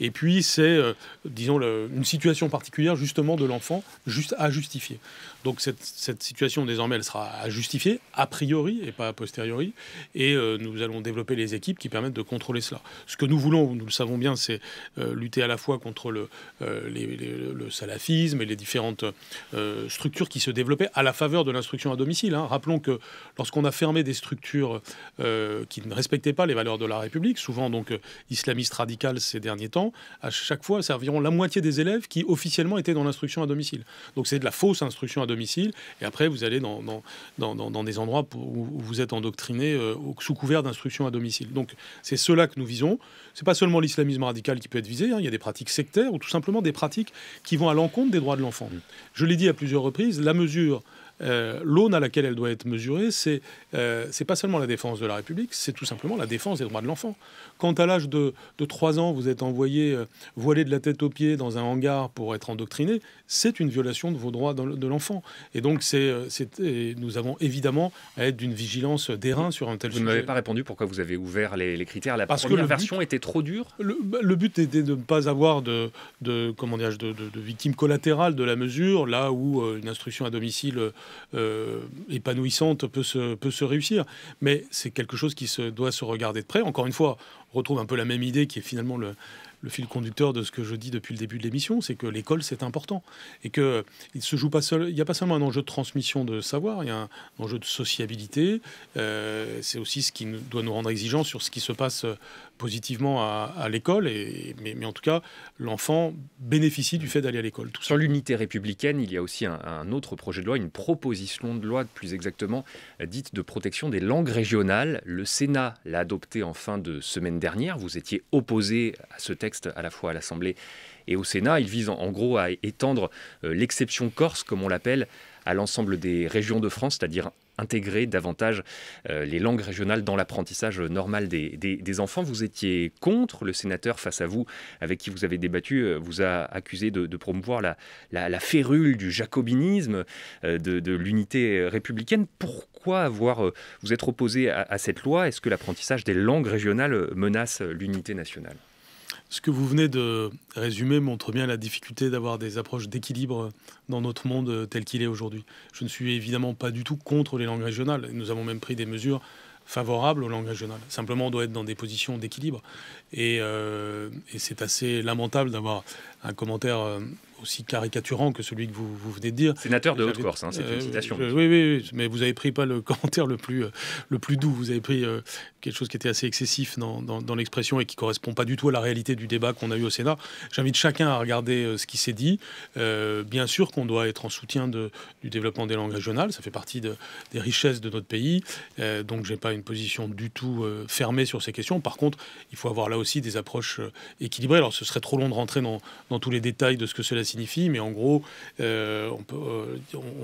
et puis c'est, euh, disons, une situation particulière justement de l'enfant juste à justifier. Donc cette, situation, désormais, elle sera à justifier, a priori et pas a posteriori, et nous allons développer les équipes qui permettent de contrôler cela. Ce que nous voulons, nous le savons bien, c'est lutter à la fois contre le, salafisme et les différentes structures qui se développaient à la faveur de l'instruction à domicile. Hein. Rappelons que euh, lorsqu'on a fermé des structures euh, qui ne respectaient pas les valeurs de la République, souvent donc euh, islamistes radicales ces derniers temps, à chaque fois serviront la moitié des élèves qui officiellement étaient dans l'instruction à domicile. Donc c'est de la fausse instruction à domicile. Et après, vous allez dans, dans, des endroits où vous êtes endoctriné sous couvert d'instruction à domicile. Donc c'est cela que nous visons. C'est pas seulement l'islamisme radical qui peut être visé. Hein. Il y a des pratiques sectaires ou tout simplement des pratiques qui vont à l'encontre des droits de l'enfant. Je l'ai dit à plusieurs reprises, la mesure euh, l'aune à laquelle elle doit être mesurée, c'est euh, c'est pas seulement la défense de la République, c'est tout simplement la défense des droits de l'enfant. Quand à l'âge de, de 3 ans, vous êtes envoyé euh, voilé de la tête aux pieds dans un hangar pour être endoctriné, c'est une violation de vos droits de l'enfant. Et donc, c'est euh, nous avons évidemment à être d'une vigilance d'airain sur un tel sujet. Vous ne m'avez pas répondu pourquoi vous avez ouvert les, les critères. La Parce première que version était trop dure bah, le, but était de ne pas avoir de, de, comment de, de, de victimes collatérales de la mesure, là où une instruction à domicile euh, épanouissante peut se, peut se réussir. Mais c'est quelque chose qui se, doit se regarder de près. Encore une fois, on retrouve un peu la même idée qui est finalement le, fil conducteur de ce que je dis depuis le début de l'émission, c'est que l'école c'est important et que il se joue pas seul. Il n'y a pas seulement un enjeu de transmission de savoir, il y a un enjeu de sociabilité. Euh, c'est aussi ce qui doit nous rendre exigeants sur ce qui se passe positivement à, l'école, mais, en tout cas, l'enfant bénéficie du fait d'aller à l'école. Sur l'unité républicaine, il y a aussi un, autre projet de loi, une proposition de loi plus exactement, dite de protection des langues régionales. Le Sénat l'a adoptée en fin de semaine dernière. Vous étiez opposé à ce texte à la fois à l'Assemblée et au Sénat. Il vise en gros à étendre euh, l'exception corse, comme on l'appelle, à l'ensemble des régions de France, c'est-à-dire intégrer davantage euh, les langues régionales dans l'apprentissage normal des, enfants. Vous étiez contre, le sénateur face à vous, avec qui vous avez débattu, euh, vous a accusé de, promouvoir la, férule du jacobinisme, euh, de, l'unité républicaine. Pourquoi avoir, vous êtes opposé à cette loi Est-ce que l'apprentissage des langues régionales menace l'unité nationale ce que vous venez de résumer montre bien la difficulté d'avoir des approches d'équilibre dans notre monde tel qu'il est aujourd'hui. Je ne suis évidemment pas du tout contre les langues régionales. Nous avons même pris des mesures favorables aux langues régionales. Simplement, on doit être dans des positions d'équilibre. Et, euh, c'est assez lamentable d'avoir un commentaire euh, aussi caricaturant que celui que vous, venez de dire. Sénateur de Haute-Corse, hein, c'est une euh, citation. oui, oui, mais vous avez pris pas le [laughs] commentaire le plus, euh, le plus doux. Vous avez pris euh, quelque chose qui était assez excessif dans, l'expression et qui correspond pas du tout à la réalité du débat qu'on a eu au Sénat. J'invite chacun à regarder ce qui s'est dit. bien sûr qu'on doit être en soutien de, du développement des langues régionales. Ça fait partie de, des richesses de notre pays. donc, j'ai pas une position du tout fermée sur ces questions. Par contre, il faut avoir là aussi des approches équilibrées. Alors, ce serait trop long de rentrer dans, dans tous les détails de ce que cela signifie, mais en gros, euh, euh,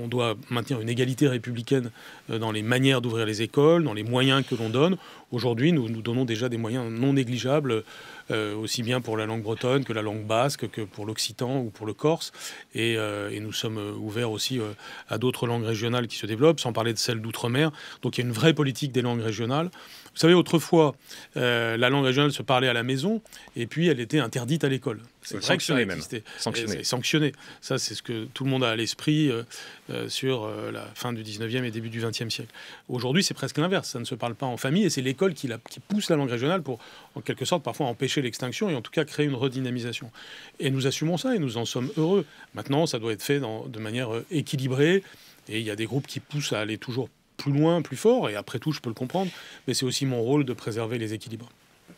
on, doit maintenir une égalité républicaine euh, dans les manières d'ouvrir les écoles, dans les moyens que l'on donne. Aujourd'hui, nous, nous donnons déjà des moyens non négligeables, aussi bien pour la langue bretonne que la langue basque, que pour l'occitan ou pour le corse. et nous sommes ouverts aussi à d'autres langues régionales qui se développent, sans parler de celles d'outre-mer. Donc il y a une vraie politique des langues régionales. Vous savez, autrefois, euh, la langue régionale se parlait à la maison et puis elle était interdite à l'école. C'est vrai que ça même. Sanctionné. sanctionné. Ça, c'est ce que tout le monde a à l'esprit euh, euh, sur la fin du 19e et début du 20e siècle. Aujourd'hui, c'est presque l'inverse. Ça ne se parle pas en famille et c'est l'école qui, qui pousse la langue régionale pour, en quelque sorte, parfois empêcher l'extinction et en tout cas créer une redynamisation. Et nous assumons ça et nous en sommes heureux. Maintenant, ça doit être fait dans, de manière équilibrée et il y a des groupes qui poussent à aller toujours plus plus loin, plus fort, et après tout, je peux le comprendre, mais c'est aussi mon rôle de préserver les équilibres.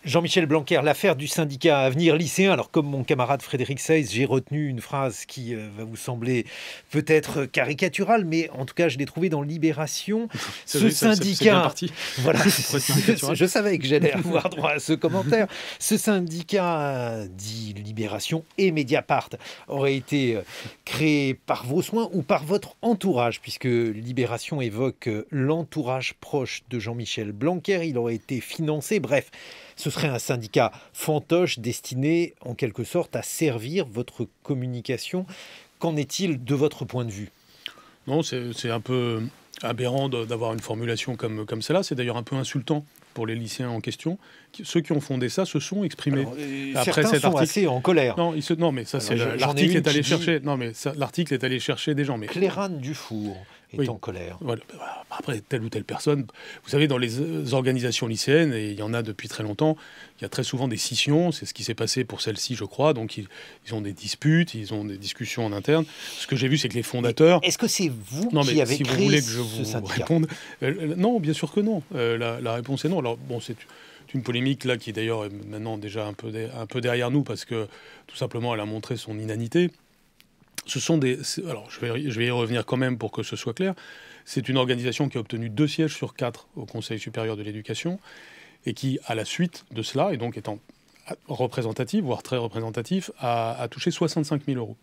Jean-Michel Blanquer, l'affaire du syndicat Avenir Lycéen. Alors, comme mon camarade Frédéric Seyss, j'ai retenu une phrase qui euh, va vous sembler peut-être caricaturale, mais en tout cas, je l'ai trouvée dans Libération. [laughs] Ce syndicat. [laughs] voilà, [laughs] je, savais que j'allais avoir droit à ce commentaire. Ce syndicat dit Libération et Mediapart aurait été euh, créé par vos soins ou par votre entourage, puisque Libération évoque euh, l'entourage proche de Jean-Michel Blanquer. Il aurait été financé. Bref, ce un syndicat fantoche destiné en quelque sorte à servir votre communication. Qu'en est-il de votre point de vue Non, c'est un peu aberrant d'avoir une formulation comme, comme celle-là. C'est d'ailleurs un peu insultant pour les lycéens en question. Ceux qui ont fondé ça se sont exprimés après certains sont Assez en colère. Non, se... non mais ça c'est l'article est allé chercher. Non mais l'article est allé chercher des gens. Mais Clérane Dufour est en colère. Bah, bah, après, telle ou telle personne, vous savez, dans les euh, organisations lycéennes, et il y en a depuis très longtemps, il y a très souvent des scissions, c'est ce qui s'est passé pour celle-ci, je crois, donc ils, ont des disputes, ils ont des discussions en interne. Ce que j'ai vu, c'est que les fondateurs... Est-ce que c'est vous non, mais avez si vous voulez que je vous réponde... Euh, euh, non, bien sûr que non. la, réponse est non. Alors, bon, c'est une polémique là qui d'ailleurs est maintenant déjà un peu, un peu derrière nous parce que tout simplement elle a montré son inanité. Ce sont des. Alors, je vais, y revenir quand même pour que ce soit clair. C'est une organisation qui a obtenu deux sièges sur quatre au Conseil supérieur de l'éducation et qui, à la suite de cela, et donc étant représentative, voire très représentatif, a, touché 65 000 euros.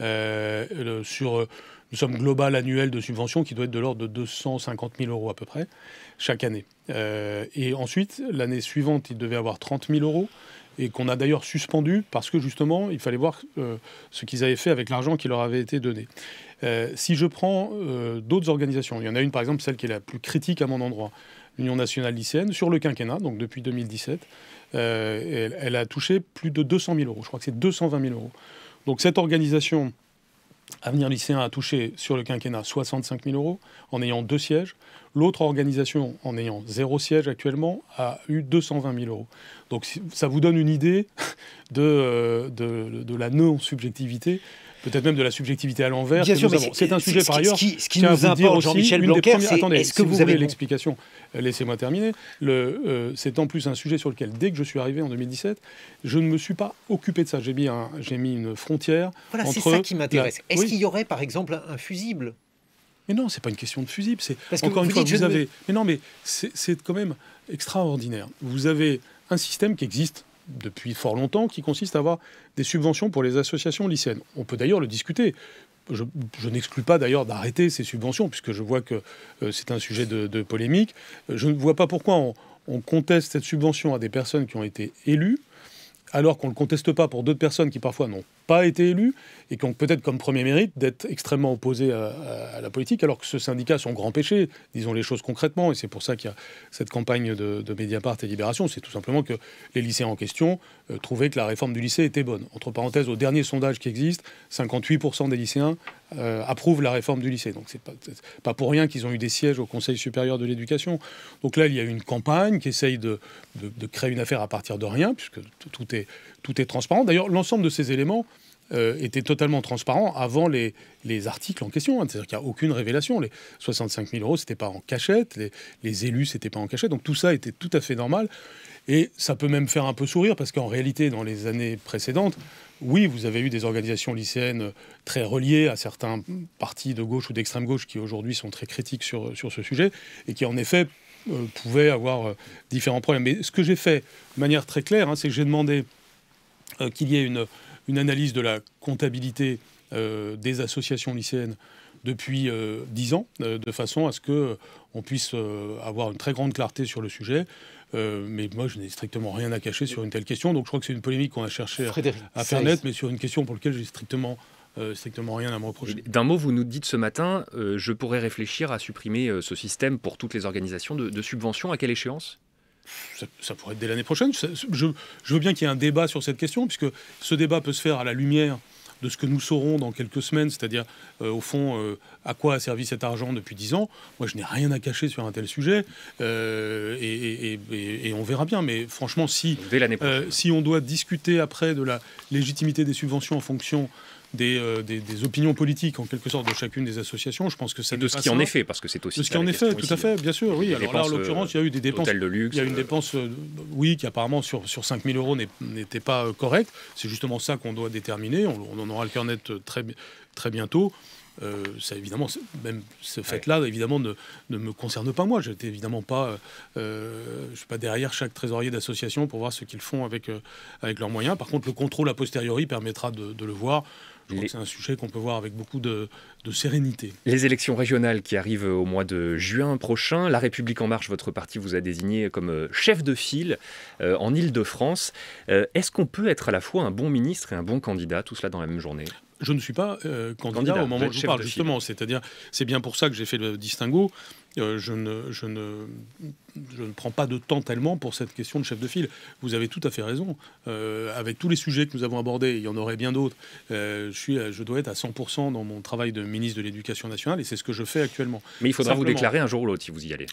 Euh, sur une euh, somme globale annuelle de subventions qui doit être de l'ordre de 250 000 euros à peu près chaque année. Euh, et ensuite, l'année suivante, il devait avoir 30 000 euros et qu'on a d'ailleurs suspendu parce que justement, il fallait voir euh, ce qu'ils avaient fait avec l'argent qui leur avait été donné. Euh, si je prends euh, d'autres organisations, il y en a une par exemple, celle qui est la plus critique à mon endroit, l'Union nationale lycéenne, sur le quinquennat, donc depuis 2017, elle, elle, a touché plus de 200 000 euros, je crois que c'est 220 000 euros. Donc cette organisation Avenir lycéen a touché sur le quinquennat 65 000 euros en ayant deux sièges. L'autre organisation, en ayant zéro siège actuellement, a eu 220 000 euros. Donc ça vous donne une idée [laughs] de, euh, de, de la non-subjectivité peut-être même de la subjectivité à l'envers. Bien sûr, c'est un sujet par ailleurs. Ce qui, ce qui nous importe, Jean-Michel Blanquer, est-ce que vous, avez l'explication euh, Laissez-moi terminer. Euh, c'est en plus un sujet sur lequel, dès que je suis arrivé en 2017, je ne me suis pas occupé de ça. J'ai mis, une frontière. Voilà, c'est ça qui m'intéresse. Est-ce qu'il y aurait, par exemple, un fusible mais non, ce n'est pas une question de fusible. C'est encore une fois, vous avez. Mais non, mais c'est quand même extraordinaire. Vous avez un système qui existe depuis fort longtemps, qui consiste à avoir des subventions pour les associations lycéennes. On peut d'ailleurs le discuter. Je, n'exclus pas d'ailleurs d'arrêter ces subventions, puisque je vois que euh, c'est un sujet de, polémique. Euh, je ne vois pas pourquoi on, conteste cette subvention à des personnes qui ont été élues, alors qu'on ne le conteste pas pour d'autres personnes qui parfois n'ont pas été élu, et qui ont peut-être comme premier mérite d'être extrêmement opposés à, la politique, alors que ce syndicat, son grand péché, disons les choses concrètement, et c'est pour ça qu'il y a cette campagne de, Mediapart et Libération, c'est tout simplement que les lycéens en question euh, trouvaient que la réforme du lycée était bonne. Entre parenthèses, au dernier sondage qui existe, 58% des lycéens euh, approuvent la réforme du lycée. Donc c'est pas, pas pour rien qu'ils ont eu des sièges au Conseil supérieur de l'éducation. Donc là, il y a une campagne qui essaye de créer une affaire à partir de rien, puisque tout est tout est transparent. D'ailleurs, l'ensemble de ces éléments euh, était totalement transparent avant les, articles en question. Hein. C'est-à-dire qu'il n'y a aucune révélation. Les 65 000 euros, ce pas en cachette. Les, élus, ce pas en cachette. Donc tout ça était tout à fait normal. Et ça peut même faire un peu sourire parce qu'en réalité, dans les années précédentes, oui, vous avez eu des organisations lycéennes très reliées à certains partis de gauche ou d'extrême gauche qui aujourd'hui sont très critiques sur, sur ce sujet et qui en effet euh, pouvaient avoir euh, différents problèmes. Mais ce que j'ai fait de manière très claire, hein, c'est que j'ai demandé euh, qu'il y ait une, analyse de la comptabilité euh, des associations lycéennes depuis euh, dix ans, de façon à ce que on puisse avoir une très grande clarté sur le sujet. mais moi, je n'ai strictement rien à cacher sur une telle question. Donc, je crois que c'est une polémique qu'on a cherché à faire naître, mais sur une question pour laquelle j'ai strictement strictement rien à me reprocher. D'un mot, vous nous dites ce matin, je pourrais réfléchir à supprimer ce système pour toutes les organisations de, de subventions. À quelle échéance ça, pourrait être dès l'année prochaine. Je, veux bien qu'il y ait un débat sur cette question, puisque ce débat peut se faire à la lumière de ce que nous saurons dans quelques semaines, c'est-à-dire euh, au fond euh, à quoi a servi cet argent depuis dix ans. Moi, je n'ai rien à cacher sur un tel sujet, euh, et, on verra bien. Mais franchement, si, si on doit discuter après de la légitimité des subventions en fonction euh, des, des, opinions politiques, en quelque sorte, de chacune des associations. Je pense que ça de ce qui en est fait, parce que c'est aussi. De ce qui en est fait, tout à fait, bien sûr. Oui. Alors en l'occurrence, il y a eu des euh, dépenses. De luxe, il y a une euh, dépense, oui, qui apparemment sur, sur 5 000 euros n'était pas correcte. C'est justement ça qu'on doit déterminer. On, en aura le cœur net très, très bientôt. ça, évidemment, même ce fait-là, évidemment, ne, ne, me concerne pas moi. Je n'étais évidemment pas, je suis pas derrière chaque trésorier d'association pour voir ce qu'ils font avec, avec leurs moyens. Par contre, le contrôle a posteriori permettra de, de le voir. C'est un sujet qu'on peut voir avec beaucoup de, sérénité. Les élections régionales qui arrivent au mois de juin prochain, La République en marche, votre parti vous a désigné comme euh, chef de file euh, en Ile-de-France. Euh, est-ce qu'on peut être à la fois un bon ministre et un bon candidat, tout cela dans la même journée je ne suis pas candidat, au moment où je vous parle, justement. C'est-à-dire, c'est bien pour ça que j'ai fait le distinguo. Euh, je, ne, je, ne, prends pas de temps tellement pour cette question de chef de file. Vous avez tout à fait raison. Euh, avec tous les sujets que nous avons abordés, il y en aurait bien d'autres, euh, je, suis, je dois être à 100% dans mon travail de ministre de l'Éducation nationale et c'est ce que je fais actuellement. Mais il faudra vous déclarer un jour ou l'autre si vous y allez.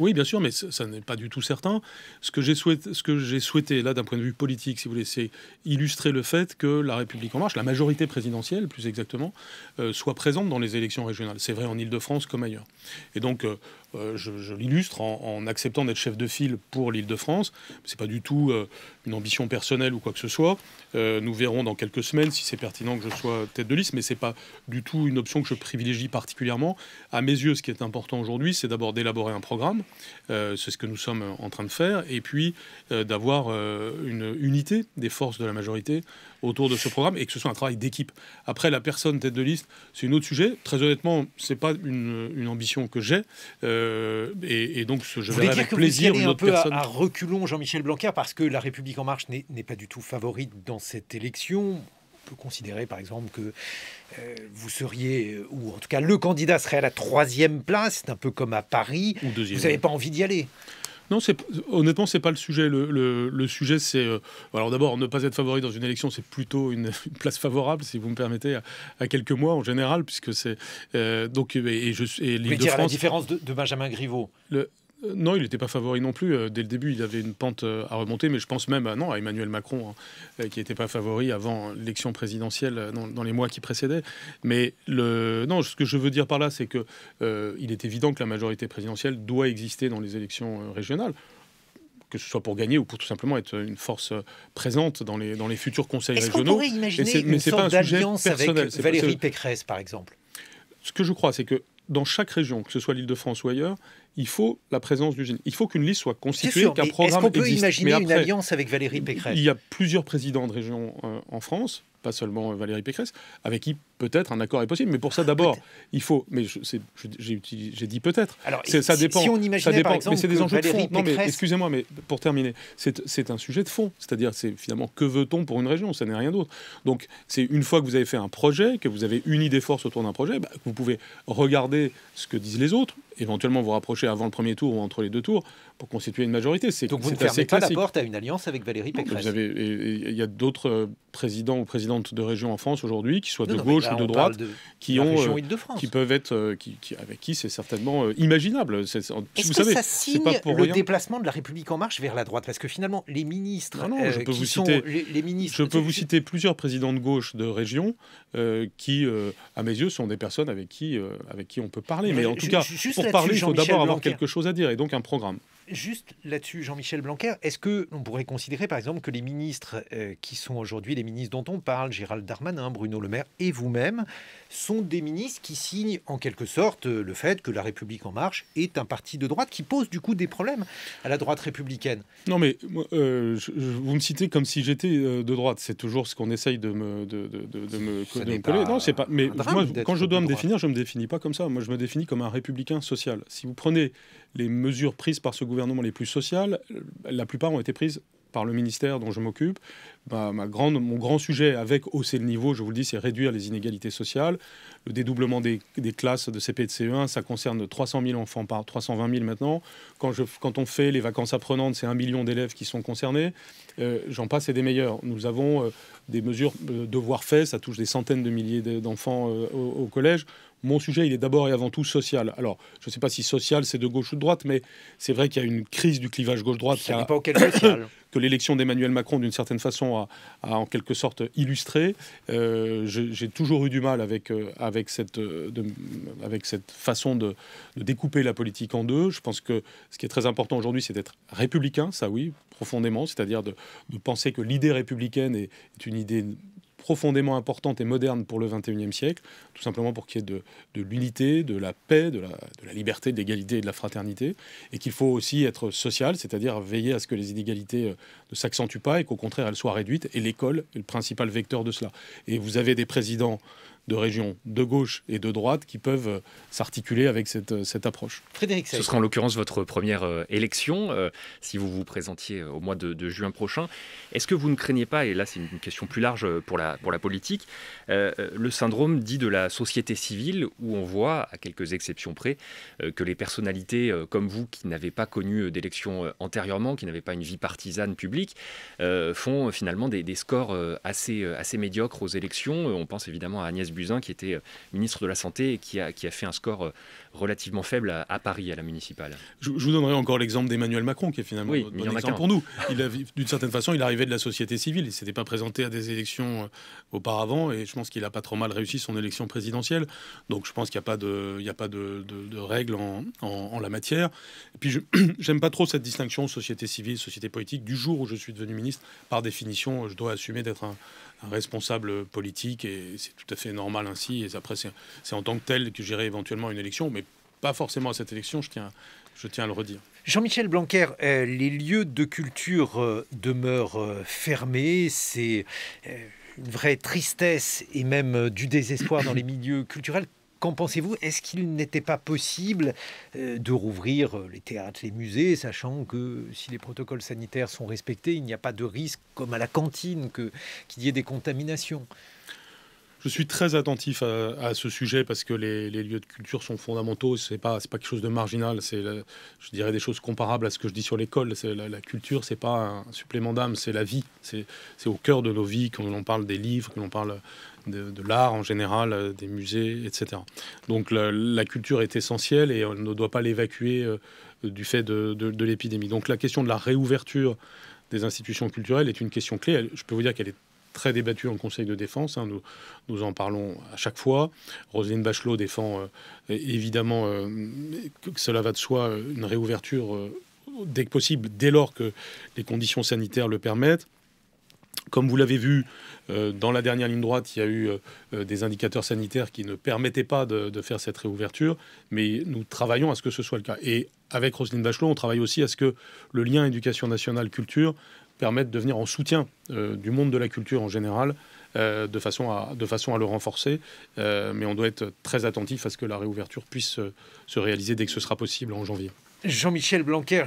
Oui, bien sûr, mais ça, n'est pas du tout certain. Ce que j'ai souhaité, souhaité là, d'un point de vue politique, si vous voulez, c'est illustrer le fait que la République en marche, la majorité présidentielle, plus exactement, euh, soit présente dans les élections régionales. C'est vrai en Ile-de-France comme ailleurs. Et donc, euh, euh, je, l'illustre en, acceptant d'être chef de file pour l'Île-de-France. Ce n'est pas du tout euh, une ambition personnelle ou quoi que ce soit. Euh, nous verrons dans quelques semaines si c'est pertinent que je sois tête de liste, mais ce n'est pas du tout une option que je privilégie particulièrement. À mes yeux, ce qui est important aujourd'hui, c'est d'abord d'élaborer un programme. c'est ce que nous sommes en train de faire. Et puis d'avoir une unité des forces de la majorité autour de ce programme et que ce soit un travail d'équipe. Après, la personne tête de liste, c'est un autre sujet. Très honnêtement, ce n'est pas une, ambition que j'ai. Euh, et, donc, je Vous dire que plaisir vous une un peu À, reculons Jean-Michel Blanquer parce que La République en marche n'est pas du tout favorite dans cette élection. On peut considérer, par exemple, que euh, vous seriez, euh, ou en tout cas le candidat serait à la troisième place, c'est un peu comme à Paris. Vous n'avez pas envie d'y aller. Non, honnêtement, c'est pas le sujet. Le, sujet, c'est euh, alors d'abord ne pas être favori dans une élection, c'est plutôt une, [laughs] place favorable, si vous me permettez, à, quelques mois en général, puisque c'est euh, donc et, je suis. Mais de la différence de, Benjamin Griveaux. Euh, non, il n'était pas favori non plus. Euh, dès le début, il avait une pente euh, à remonter, mais je pense même à, non, à Emmanuel Macron, hein, qui n'était pas favori avant l'élection présidentielle dans, les mois qui précédaient. Mais le, non, ce que je veux dire par là, c'est qu'il il est évident que la majorité présidentielle doit exister dans les élections régionales que ce soit pour gagner ou pour tout simplement être une force présente dans les, dans les futurs conseils régionaux. Est-ce qu'on pourrait imaginer une sorte d'alliance avec Valérie Pécresse, par exemple Ce que je crois, c'est que dans chaque région, que ce soit l'Île-de-France ou ailleurs, il faut la présence du génie. Il faut qu'une liste soit constituée, qu'un programme Est-ce qu'on peut imaginer une alliance avec Valérie Pécresse Il y a plusieurs présidents de région euh, en France, pas seulement Valérie Pécresse, avec qui peut-être un accord est possible. Mais pour ça, d'abord, il faut. Mais j'ai dit peut-être. Alors, ça dépend. Si on imaginait, par exemple, mais c'est des enjeux Valérie Non, excusez-moi, mais pour terminer, c'est un sujet de fond. C'est-à-dire, c'est finalement que veut-on pour une région Ça n'est rien d'autre. Donc, c'est une fois que vous avez fait un projet, que vous avez uni des forces autour d'un projet, que bah, vous pouvez regarder ce que disent les autres, éventuellement vous rapprocher avant le premier tour ou entre les deux tours, pour constituer une majorité. C'est, Donc vous ne fermez pas la porte à une alliance avec Valérie Pécresse. Il y a d'autres euh, présidents ou présidentes de région en France aujourd'hui, qui soient de gauche ou de droite, qui, ont, euh, qui peuvent être, euh, qui, avec qui c'est certainement imaginable. vous savez, ça signe pas pour le déplacement de la République en marche vers la droite Parce que finalement, les ministres, non, je peux vous citer, les, ministres, je peux vous citer plusieurs présidents de gauche de région qui, à mes yeux, sont des personnes avec qui, avec qui on peut parler. Mais, en tout cas, pour parler, il faut d'abord avoir quelque chose à dire et donc un programme. Juste là-dessus, Jean-Michel Blanquer, est-ce que on pourrait considérer, par exemple, que les ministres euh, qui sont aujourd'hui les ministres dont on parle, Gérald Darmanin, Bruno Le Maire et vous-même, sont des ministres qui signent en quelque sorte euh, le fait que La République en marche est un parti de droite qui pose du coup des problèmes à la droite républicaine Non, mais euh, vous me citez comme si j'étais de droite. C'est toujours ce qu'on essaye de me de, coller. non, c'est pas. Mais moi, quand je dois me définir, je me définis pas comme ça. Moi, je me définis comme un républicain social. Si vous prenez les mesures prises par ce gouvernement les plus sociales, la plupart ont été prises par le ministère dont je m'occupe. Bah, ma grande, mon grand sujet avec hausser le niveau, je vous le dis, c'est réduire les inégalités sociales. Le dédoublement des, classes de CP et de CE1, ça concerne 300 000 enfants par 320 000 maintenant. Quand, je, quand on fait les vacances apprenantes, c'est un million d'élèves qui sont concernés. Euh, j'en passe et des meilleurs. Nous avons euh, des mesures de euh, devoir faits, ça touche des centaines de milliers d'enfants au collège mon sujet, il est d'abord et avant tout social. Alors, je ne sais pas si social, c'est de gauche ou de droite, mais c'est vrai qu'il y a une crise du clivage gauche-droite pas [coughs] que l'élection d'Emmanuel Macron, d'une certaine façon, a, en quelque sorte illustré. Euh, j'ai toujours eu du mal avec, euh, euh, avec, cette, façon de, découper la politique en deux. Je pense que ce qui est très important aujourd'hui, c'est d'être républicain, ça oui, profondément, c'est-à-dire de, penser que l'idée républicaine est une idée profondément importante et moderne pour le 21e siècle, tout simplement pour qu'il y ait de, l'unité, de la paix, de la, de la liberté, de l'égalité et de la fraternité, et qu'il faut aussi être social, c'est-à-dire veiller à ce que les inégalités euh, ne s'accentuent pas et qu'au contraire elles soient réduites, et l'école est le principal vecteur de cela. Et vous avez des présidents de régions de gauche et de droite qui peuvent euh, s'articuler avec cette, euh, cette, approche. Frédéric Ce sera en l'occurrence votre première euh, élection, si vous vous présentiez au mois de, juin prochain. Est-ce que vous ne craignez pas, et là c'est une question plus large pour la, pour la politique, le syndrome dit de la société civile où on voit, à quelques exceptions près, que les personnalités comme vous qui n'avaient pas connu d'élection antérieurement, qui n'avaient pas une vie partisane publique, font finalement des, scores assez, assez médiocres aux élections. On pense évidemment à Agnès Buzyn, qui était euh, ministre de la Santé et qui a, qui a fait un score euh, relativement faible à, Paris, à la municipale. Je, vous donnerai encore l'exemple d'Emmanuel Macron, qui est finalement un bon exemple pour nous. D'une certaine façon, il arrivait de la société civile. Il ne s'était pas présenté à des élections euh, auparavant, et je pense qu'il n'a pas trop mal réussi son élection présidentielle. Donc je pense qu'il n'y a pas de, a pas de, règles en, la matière. Et puis, [clears throat] j'aime pas trop cette distinction société civile, société politique. Du jour où je suis devenu ministre, par définition, je dois assumer d'être un, responsable politique, et c'est tout à fait normal ainsi. Et après, c'est en tant que tel que j'irai éventuellement une élection. Mais pas forcément à cette élection, je tiens, je tiens à le redire. Jean-Michel Blanquer, euh, les lieux de culture euh, demeurent euh, fermés, c'est une vraie tristesse et même du désespoir dans les milieux culturels. Qu'en pensez-vous Est-ce qu'il n'était pas possible de rouvrir les théâtres, les musées, sachant que si les protocoles sanitaires sont respectés, il n'y a pas de risque, comme à la cantine, qu'il y ait des contaminations je suis très attentif à, ce sujet parce que les, lieux de culture sont fondamentaux. C'est pas pas quelque chose de marginal. C'est je dirais des choses comparables à ce que je dis sur l'école. La, la culture, c'est pas un supplément d'âme, c'est la vie. C'est au cœur de nos vies quand on parle des livres, quand on parle de, l'art en général, des musées, etc. Donc la, culture est essentielle et on ne doit pas l'évacuer euh, du fait de, l'épidémie. Donc la question de la réouverture des institutions culturelles est une question clé. je peux vous dire qu'elle est très débattu en Conseil de défense. Hein, nous, nous en parlons à chaque fois. Roselyne Bachelot défend euh, évidemment euh, que cela va de soi euh, une réouverture dès que possible, dès lors que les conditions sanitaires le permettent. Comme vous l'avez vu, dans la dernière ligne droite, il y a eu des indicateurs sanitaires qui ne permettaient pas de, de, faire cette réouverture, mais nous travaillons à ce que ce soit le cas. Et avec Roselyne Bachelot, on travaille aussi à ce que le lien éducation nationale-culture permettre de venir en soutien euh, du monde de la culture en général euh, de, façon à, de façon à le renforcer. Euh, mais on doit être très attentif à ce que la réouverture puisse se réaliser dès que ce sera possible en janvier. Jean-Michel Blanquer.